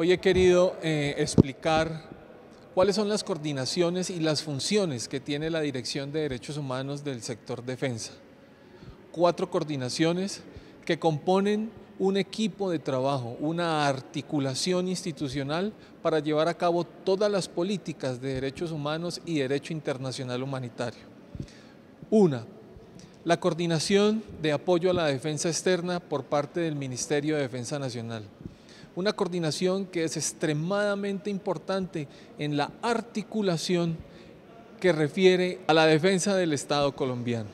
Hoy he querido eh, explicar cuáles son las coordinaciones y las funciones que tiene la Dirección de Derechos Humanos del sector defensa. Cuatro coordinaciones que componen un equipo de trabajo, una articulación institucional para llevar a cabo todas las políticas de derechos humanos y derecho internacional humanitario. Una, la coordinación de apoyo a la defensa externa por parte del Ministerio de Defensa Nacional una coordinación que es extremadamente importante en la articulación que refiere a la defensa del Estado colombiano.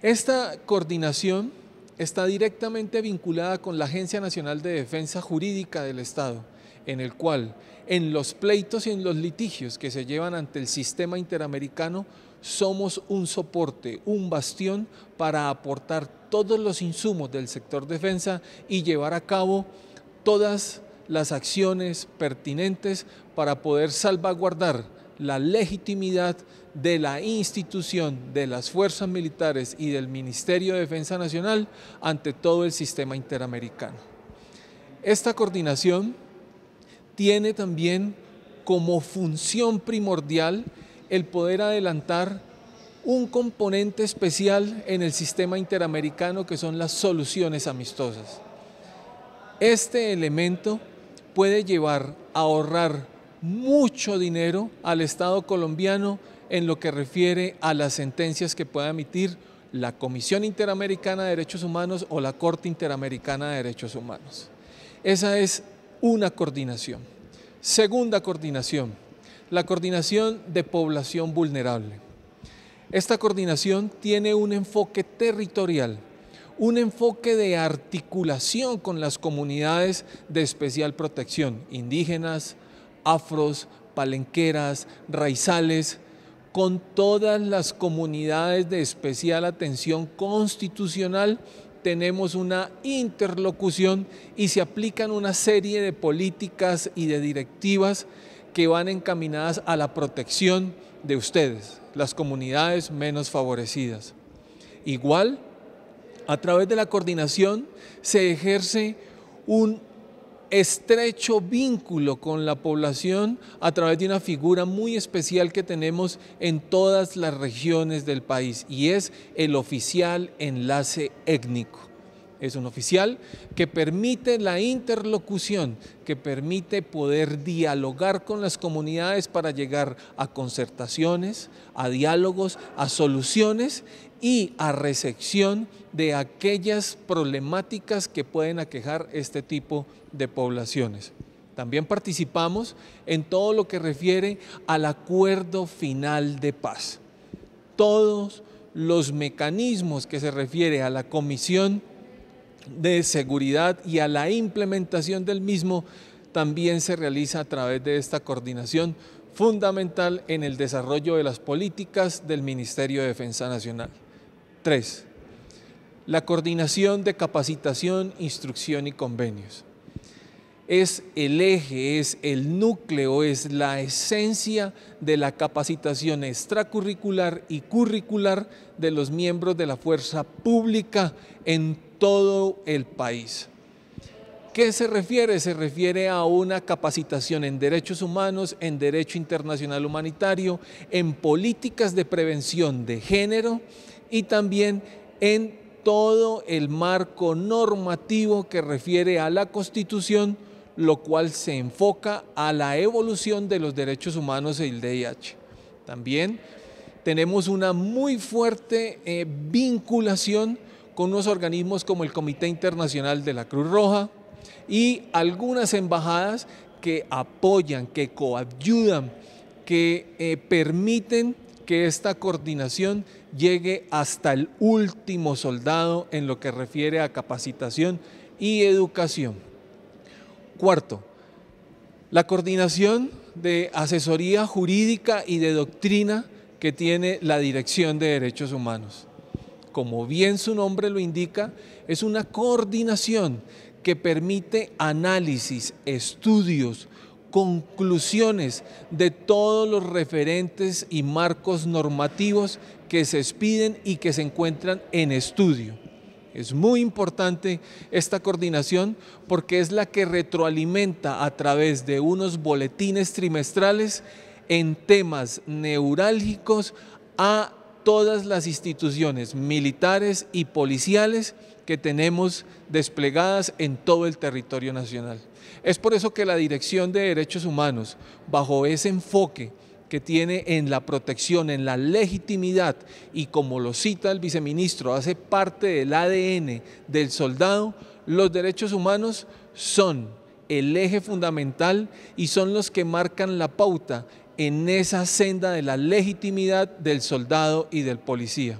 Esta coordinación está directamente vinculada con la Agencia Nacional de Defensa Jurídica del Estado, en el cual en los pleitos y en los litigios que se llevan ante el sistema interamericano somos un soporte, un bastión para aportar todos los insumos del sector defensa y llevar a cabo todas las acciones pertinentes para poder salvaguardar la legitimidad de la institución, de las fuerzas militares y del Ministerio de Defensa Nacional ante todo el sistema interamericano. Esta coordinación tiene también como función primordial el poder adelantar un componente especial en el sistema interamericano que son las soluciones amistosas. Este elemento puede llevar a ahorrar mucho dinero al Estado colombiano en lo que refiere a las sentencias que pueda emitir la Comisión Interamericana de Derechos Humanos o la Corte Interamericana de Derechos Humanos. Esa es una coordinación. Segunda coordinación, la coordinación de población vulnerable. Esta coordinación tiene un enfoque territorial un enfoque de articulación con las comunidades de especial protección, indígenas, afros, palenqueras, raizales, con todas las comunidades de especial atención constitucional tenemos una interlocución y se aplican una serie de políticas y de directivas que van encaminadas a la protección de ustedes, las comunidades menos favorecidas. Igual, a través de la coordinación se ejerce un estrecho vínculo con la población a través de una figura muy especial que tenemos en todas las regiones del país y es el oficial enlace étnico es un oficial que permite la interlocución, que permite poder dialogar con las comunidades para llegar a concertaciones, a diálogos, a soluciones y a recepción de aquellas problemáticas que pueden aquejar este tipo de poblaciones. También participamos en todo lo que refiere al acuerdo final de paz. Todos los mecanismos que se refiere a la comisión de seguridad y a la implementación del mismo también se realiza a través de esta coordinación fundamental en el desarrollo de las políticas del Ministerio de Defensa Nacional. 3. La coordinación de capacitación, instrucción y convenios. Es el eje, es el núcleo, es la esencia de la capacitación extracurricular y curricular de los miembros de la fuerza pública en todo el país. ¿Qué se refiere? Se refiere a una capacitación en derechos humanos, en derecho internacional humanitario, en políticas de prevención de género y también en todo el marco normativo que refiere a la Constitución, lo cual se enfoca a la evolución de los derechos humanos y e el DIH. También tenemos una muy fuerte eh, vinculación con unos organismos como el Comité Internacional de la Cruz Roja y algunas embajadas que apoyan, que coayudan, que eh, permiten que esta coordinación llegue hasta el último soldado en lo que refiere a capacitación y educación. Cuarto, la coordinación de asesoría jurídica y de doctrina que tiene la Dirección de Derechos Humanos como bien su nombre lo indica, es una coordinación que permite análisis, estudios, conclusiones de todos los referentes y marcos normativos que se expiden y que se encuentran en estudio. Es muy importante esta coordinación porque es la que retroalimenta a través de unos boletines trimestrales en temas neurálgicos a todas las instituciones militares y policiales que tenemos desplegadas en todo el territorio nacional. Es por eso que la Dirección de Derechos Humanos, bajo ese enfoque que tiene en la protección, en la legitimidad y como lo cita el viceministro, hace parte del ADN del soldado, los derechos humanos son el eje fundamental y son los que marcan la pauta en esa senda de la legitimidad del soldado y del policía.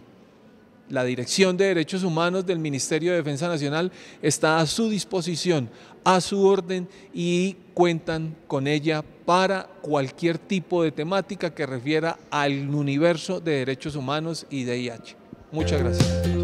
La Dirección de Derechos Humanos del Ministerio de Defensa Nacional está a su disposición, a su orden y cuentan con ella para cualquier tipo de temática que refiera al universo de derechos humanos y IH. Muchas gracias.